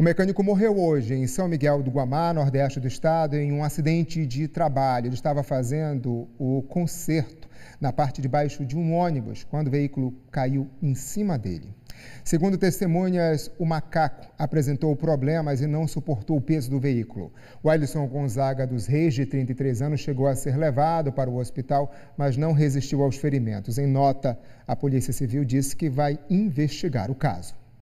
O mecânico morreu hoje em São Miguel do Guamá, nordeste do estado, em um acidente de trabalho. Ele estava fazendo o conserto na parte de baixo de um ônibus quando o veículo caiu em cima dele. Segundo testemunhas, o macaco apresentou problemas e não suportou o peso do veículo. O Alisson Gonzaga dos Reis, de 33 anos, chegou a ser levado para o hospital, mas não resistiu aos ferimentos. Em nota, a Polícia Civil disse que vai investigar o caso.